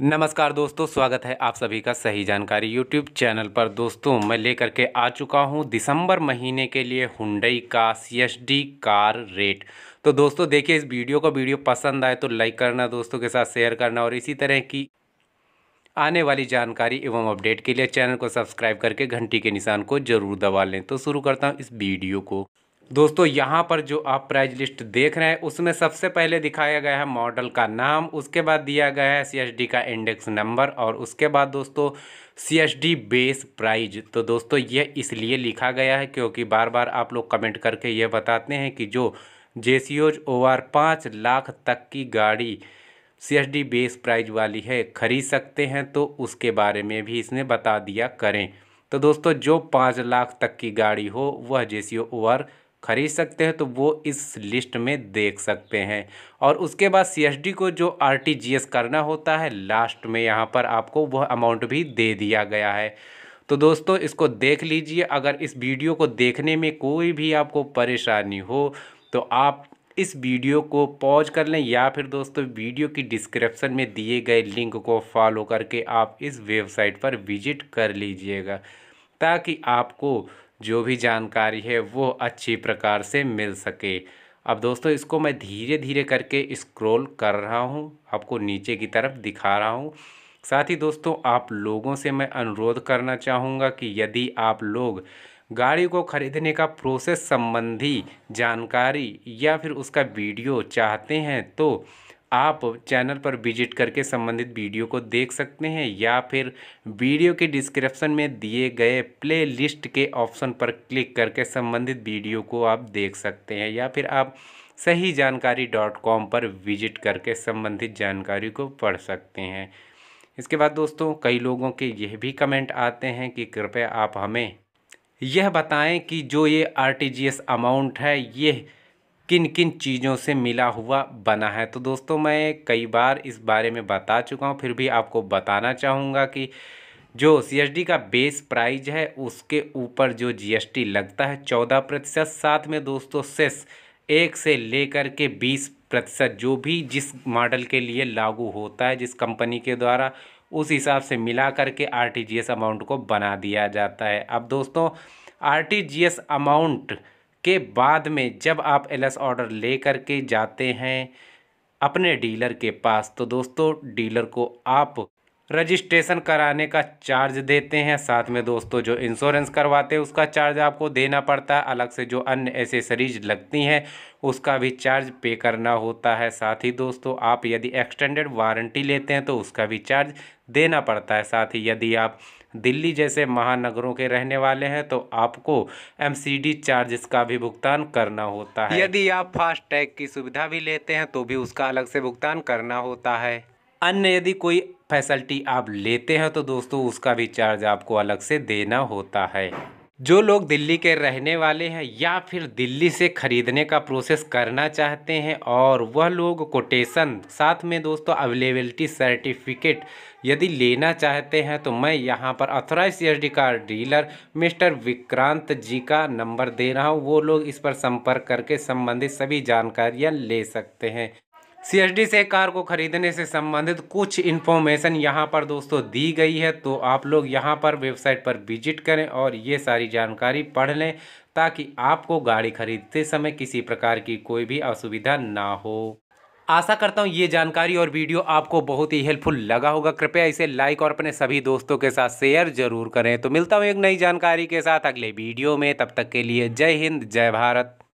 नमस्कार दोस्तों स्वागत है आप सभी का सही जानकारी यूट्यूब चैनल पर दोस्तों मैं लेकर के आ चुका हूं दिसंबर महीने के लिए हुंडई का सी कार रेट तो दोस्तों देखिए इस वीडियो को वीडियो पसंद आए तो लाइक करना दोस्तों के साथ शेयर करना और इसी तरह की आने वाली जानकारी एवं अपडेट के लिए चैनल को सब्सक्राइब करके घंटी के निशान को जरूर दबा लें तो शुरू करता हूँ इस वीडियो को दोस्तों यहाँ पर जो आप प्राइज लिस्ट देख रहे हैं उसमें सबसे पहले दिखाया गया है मॉडल का नाम उसके बाद दिया गया है डी का इंडेक्स नंबर और उसके बाद दोस्तों डी बेस प्राइज तो दोस्तों यह इसलिए लिखा गया है क्योंकि बार बार आप लोग कमेंट करके ये बताते हैं कि जो जे सी ओज ओ आर पाँच लाख तक की गाड़ी डी बेस प्राइज वाली है खरीद सकते हैं तो उसके बारे में भी इसने बता दिया करें तो दोस्तों जो पाँच लाख तक की गाड़ी हो वह जे सी ओ आर खरीद सकते हैं तो वो इस लिस्ट में देख सकते हैं और उसके बाद सी को जो आर करना होता है लास्ट में यहाँ पर आपको वह अमाउंट भी दे दिया गया है तो दोस्तों इसको देख लीजिए अगर इस वीडियो को देखने में कोई भी आपको परेशानी हो तो आप इस वीडियो को पॉज कर लें या फिर दोस्तों वीडियो की डिस्क्रिप्शन में दिए गए लिंक को फॉलो करके आप इस वेबसाइट पर विजिट कर लीजिएगा ताकि आपको जो भी जानकारी है वो अच्छी प्रकार से मिल सके अब दोस्तों इसको मैं धीरे धीरे करके स्क्रॉल कर रहा हूँ आपको नीचे की तरफ दिखा रहा हूँ साथ ही दोस्तों आप लोगों से मैं अनुरोध करना चाहूँगा कि यदि आप लोग गाड़ी को ख़रीदने का प्रोसेस संबंधी जानकारी या फिर उसका वीडियो चाहते हैं तो आप चैनल पर विजिट करके संबंधित वीडियो को देख सकते हैं या फिर वीडियो के डिस्क्रिप्शन में दिए गए प्ले लिस्ट के ऑप्शन पर क्लिक करके संबंधित वीडियो को आप देख सकते हैं या फिर आप सही जानकारी डॉट कॉम पर विजिट करके संबंधित जानकारी को पढ़ सकते हैं इसके बाद दोस्तों कई लोगों के यह भी कमेंट आते हैं कि कृपया आप हमें यह बताएं कि जो ये आर अमाउंट है ये किन किन चीज़ों से मिला हुआ बना है तो दोस्तों मैं कई बार इस बारे में बता चुका हूँ फिर भी आपको बताना चाहूँगा कि जो सी का बेस प्राइज है उसके ऊपर जो जी लगता है चौदह प्रतिशत साथ में दोस्तों सेस एक से लेकर के बीस प्रतिशत जो भी जिस मॉडल के लिए लागू होता है जिस कंपनी के द्वारा उस हिसाब से मिला करके आर अमाउंट को बना दिया जाता है अब दोस्तों आर अमाउंट के बाद में जब आप एल ऑर्डर ले करके जाते हैं अपने डीलर के पास तो दोस्तों डीलर को आप रजिस्ट्रेशन कराने का चार्ज देते हैं साथ में दोस्तों जो इंश्योरेंस करवाते हैं उसका चार्ज आपको देना पड़ता है अलग से जो अन्य एसेसरीज लगती हैं उसका भी चार्ज पे करना होता है साथ ही दोस्तों आप यदि एक्सटेंडेड वारंटी लेते हैं तो उसका भी चार्ज देना पड़ता है साथ ही यदि आप दिल्ली जैसे महानगरों के रहने वाले हैं तो आपको एमसीडी चार्जेस का भी भुगतान करना होता है यदि आप फास्टैग की सुविधा भी लेते हैं तो भी उसका अलग से भुगतान करना होता है अन्य यदि कोई फैसिलिटी आप लेते हैं तो दोस्तों उसका भी चार्ज आपको अलग से देना होता है जो लोग दिल्ली के रहने वाले हैं या फिर दिल्ली से ख़रीदने का प्रोसेस करना चाहते हैं और वह लोग कोटेशन साथ में दोस्तों अवेलेबिलिटी सर्टिफिकेट यदि लेना चाहते हैं तो मैं यहाँ पर authorise S D car dealer mister Vikrant ji का नंबर दे रहा हूँ वो लोग इस पर संपर्क करके संबंधित सभी जानकारियाँ ले सकते हैं सी से कार को खरीदने से संबंधित कुछ इन्फॉर्मेशन यहाँ पर दोस्तों दी गई है तो आप लोग यहाँ पर वेबसाइट पर विजिट करें और ये सारी जानकारी पढ़ लें ताकि आपको गाड़ी खरीदते समय किसी प्रकार की कोई भी असुविधा ना हो आशा करता हूँ ये जानकारी और वीडियो आपको बहुत ही हेल्पफुल लगा होगा कृपया इसे लाइक और अपने सभी दोस्तों के साथ शेयर जरूर करें तो मिलता हूँ एक नई जानकारी के साथ अगले वीडियो में तब तक के लिए जय हिंद जय भारत